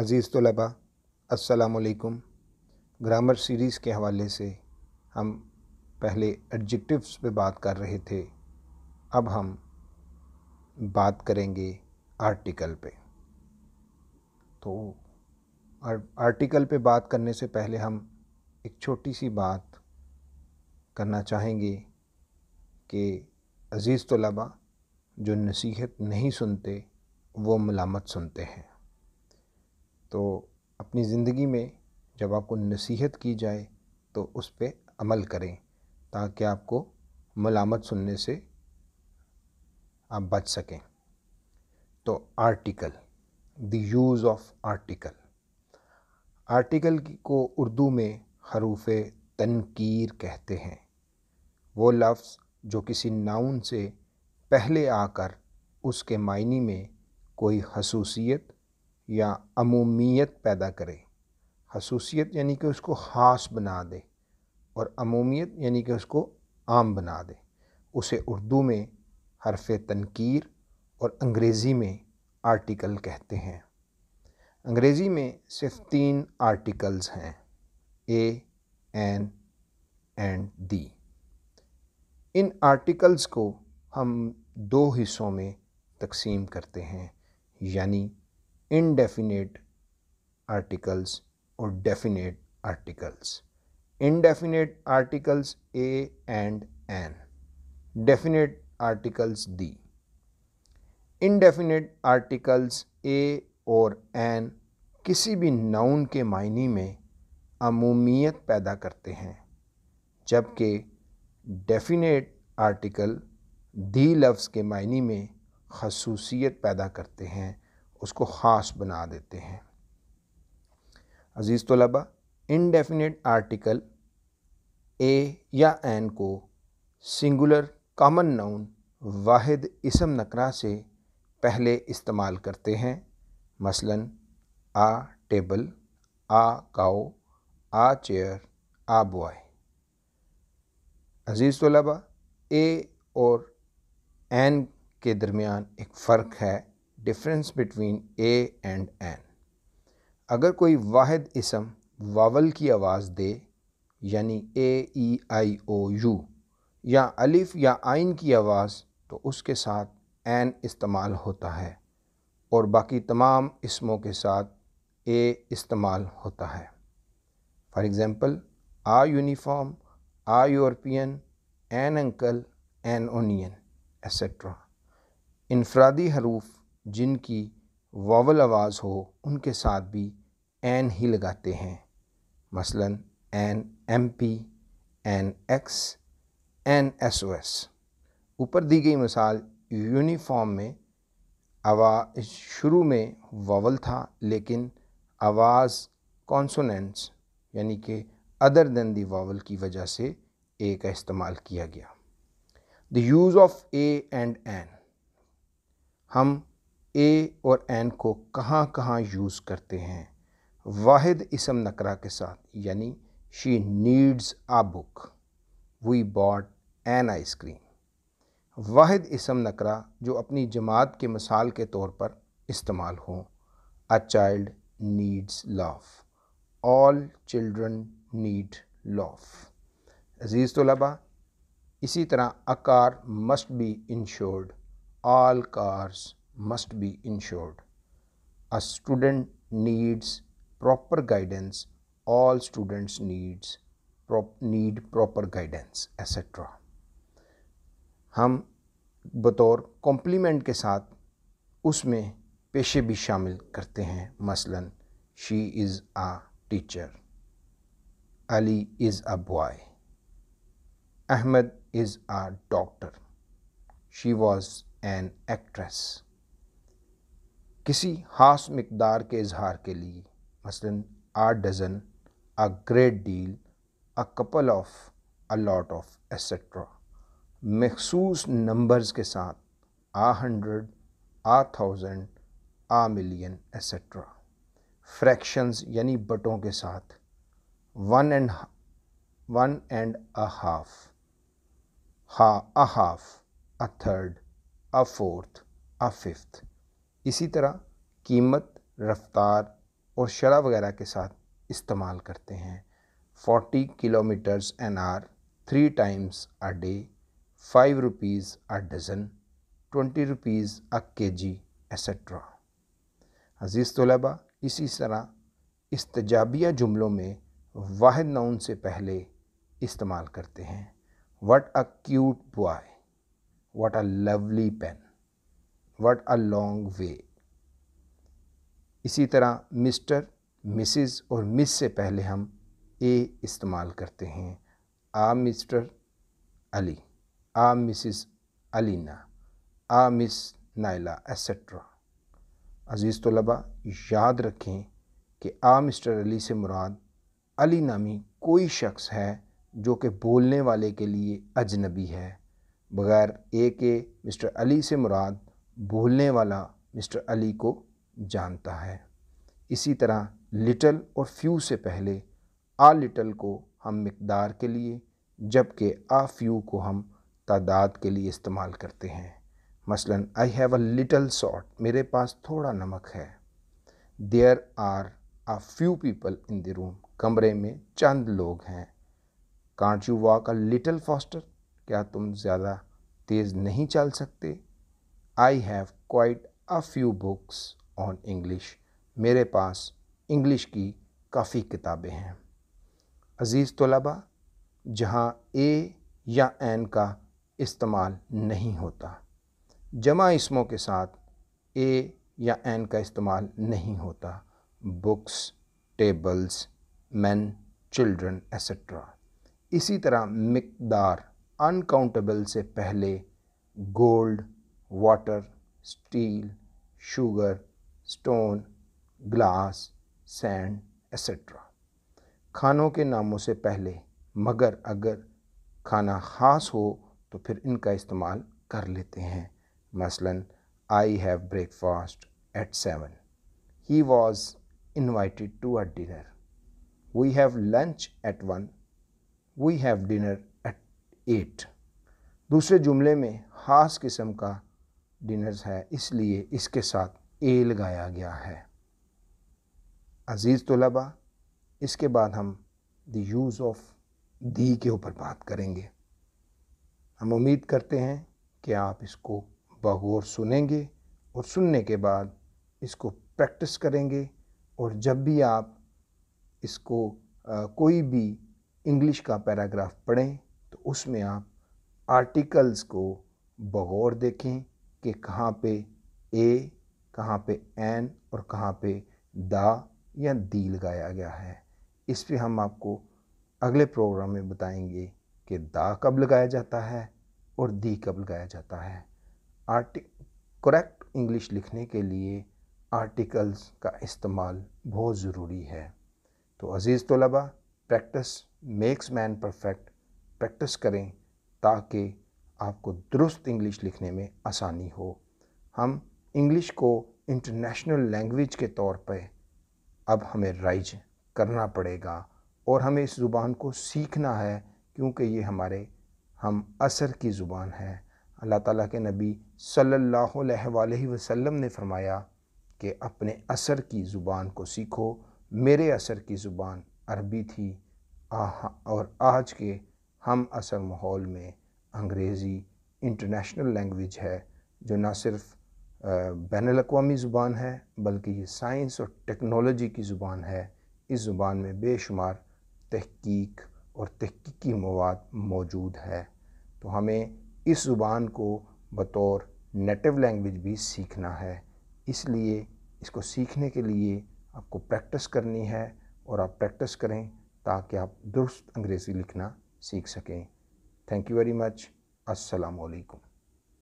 अज़ीज़ तलबा असलकुम grammar series के हवाले से हम पहले एडजेक्टिव्स पे बात कर रहे थे अब हम बात करेंगे आर्टिकल पे तो आर्टिकल पे बात करने से पहले हम एक छोटी सी बात करना चाहेंगे कि अज़ीज़ तलबा जो नसीहत नहीं सुनते वो मलामत सुनते हैं तो अपनी ज़िंदगी में जब आपको नसीहत की जाए तो उस पर अमल करें ताकि आपको मलामत सुनने से आप बच सकें तो article the use of article article को उर्दू में हरूफ तनकीर कहते हैं वो लफ्ज़ जो किसी नाउन से पहले आकर उसके मायने में कोई खसूसियत या अमूमियत पैदा करे खसूसियत यानी कि उसको ख़ास बना दे और अमूमियत यानी कि उसको आम बना दे उसे उर्दू में हरफ तनकीर और अंग्रेज़ी में आर्टिकल कहते हैं अंग्रेज़ी में सिर्फ तीन आर्टिकल्स हैं ए एन एंड दी इन आर्टिकल्स को हम दो हिस्सों में तकसीम करते हैं यानी इनडेफिनेट आर्टिकल्स और definite articles indefinite articles a and an definite articles the indefinite articles a और एन किसी भी नाउन के मायने में अमूमियत पैदा करते हैं जबकि डेफिनेट आर्टिकल दी लफ्ज़ के मायने में खसूसियत पैदा करते हैं उसको ख़ास बना देते हैं अज़ीज़ तलबा इनडेफिनेट आर्टिकल ए या एन को सिंगुलर कॉमन नाउन वाहिद इसम नकरा से पहले इस्तेमाल करते हैं मसलन a table a cow a chair a boy अज़ीज़ तलबा ए और एन के दरमियान एक फ़र्क है difference between a and an अगर कोई वाद इसम वावल की आवाज़ दे यानी ए ई आई ओ यू या अलिफ या आइन की आवाज़ तो उसके साथ एन इस्तेमाल होता है और बाकी तमाम इसमों के साथ ए इस्तेमाल होता है for example a uniform a European an uncle an onion etcetera इनफरादी हरूफ जिनकी वावल आवाज़ हो उनके साथ भी एन ही लगाते हैं मसलन an M P an X an S O S ऊपर दी गई मिसाल यूनिफॉर्म में आवा शुरू में वावल था लेकिन आवाज़ कॉन्सोनेंट्स यानी कि अदर देन दी वावल की वजह से ए का इस्तेमाल किया गया the use of a and an हम ए और एन को कहाँ कहाँ यूज़ करते हैं वाहिद इसम नकरा के साथ यानी she needs a book we bought an ice cream वाहिद इसम नकरा जो अपनी जमात के मिसाल के तौर पर इस्तेमाल हो a child needs laugh all children need laugh अज़ीज़ तलबा इसी तरह a car must be insured all cars must be ensured. A student needs proper guidance. All students needs prop, need proper guidance, etc. हम बतौर complement के साथ उसमें पेशे भी शामिल करते हैं मसलन she is a teacher Ali is a boy Ahmad is a doctor she was an actress किसी खास मकदार के इजहार के लिए मसलन आठ dozen a great deal a couple of a lot of etcetera मखसूस नंबर्स के साथ a hundred a thousand a million etcetera fractions यानी बटों के साथ one and one and a half हा a half a third a fourth a fifth इसी तरह कीमत रफ्तार और शरा वगैरह के साथ इस्तेमाल करते हैं 40 kilometres an hour three times a day five rupees a dozen twenty rupees a K G etcetera अज़ीज़ तलबा इसी तरह इस तजाबिया जुमलों में वाद नाउन से पहले इस्तेमाल करते हैं what a cute boy what a lovely pen what a long way इसी तरह मिस्टर मिसिज़ और मिस से पहले हम ए इस्तेमाल करते हैं a mister Ali a missus Alina a miss Naila etcetera अज़ीज़ तलबा याद रखें कि आ मिस्टर अली से मुराद अली नामी कोई शख्स है जो कि बोलने वाले के लिए अजनबी है बग़ैर ए के मिस्टर अली से मुराद भूलने वाला मिस्टर अली को जानता है इसी तरह लिटल और फ्यू से पहले आ लिटल को हम मकदार के लिए जबकि आ फ्यू को हम तादाद के लिए इस्तेमाल करते हैं मसलन I have a little salt मेरे पास थोड़ा नमक है there are a few people in the room कमरे में चंद लोग हैं can't you walk a little faster क्या तुम ज़्यादा तेज़ नहीं चल सकते I have quite a few books on English मेरे पास इंग्लिश की काफ़ी किताबें हैं अज़ीज़ तलबा जहाँ ए या एन का इस्तेमाल नहीं होता जमा इसमों के साथ ए या एन का इस्तेमाल नहीं होता books tables men children etcetera इसी तरह मकदार अनकाउंटेबल से पहले gold water steel sugar stone glass sand etcetera खानों के नामों से पहले मगर अगर खाना ख़ास हो तो फिर इनका इस्तेमाल कर लेते हैं मसलन I have breakfast at seven he was invited to a dinner we have lunch at one we have dinner at eight दूसरे जुमले में ख़ास किस्म का डिनर्स है इसलिए इसके साथ ए लगाया गया है अज़ीज़ तलबा इसके बाद हम द यूज़ ऑफ दी के ऊपर बात करेंगे हम उम्मीद करते हैं कि आप इसको बगौर सुनेंगे और सुनने के बाद इसको प्रैक्टिस करेंगे और जब भी आप इसको आ, कोई भी इंग्लिश का पैराग्राफ पढ़ें तो उसमें आप आर्टिकल्स को बगौर देखें कि कहाँ पे ए कहाँ पे एन और कहाँ पे दा या दी लगाया गया है इस पर हम आपको अगले प्रोग्राम में बताएंगे कि दा कब लगाया जाता है और दी कब लगाया जाता है आर्टि करेक्ट इंग्लिश लिखने के लिए आर्टिकल्स का इस्तेमाल बहुत ज़रूरी है तो अज़ीज़ तलबा practice makes man perfect practice करें ताकि आपको दुरुस्त इंग्लिश लिखने में आसानी हो हम इंग्लिश को इंटरनेशनल लैंग्वेज के तौर पर अब हमें राइज करना पड़ेगा और हमें इस ज़ुबान को सीखना है क्योंकि ये हमारे हम असर की ज़ुबान है अल्लाह ताला के नबी सल्लल्लाहु अलैहि वसल्लम ने फरमाया कि अपने असर की ज़ुबान को सीखो मेरे असर की ज़ुबान अरबी थी आह और आज के हम असर माहौल में अंग्रेज़ी इंटरनेशनल लैंग्वेज है जो ना सिर्फ बैन अवी ज़ुबान है बल्कि ये साइंस और टेक्नोलॉजी की ज़ुबान है इस ज़ुबान में बेशुमार तहकीक और तहकीकी मवाद मौजूद है तो हमें इस ज़ुबान को बतौर नेटिव लैंग्वेज भी सीखना है इसलिए इसको सीखने के लिए आपको प्रैक्टिस करनी है और आप प्रैक्टिस करें ताकि आप दुरुस्त अंग्रेज़ी लिखना सीख सकें Thank you very much. Assalamu alaikum.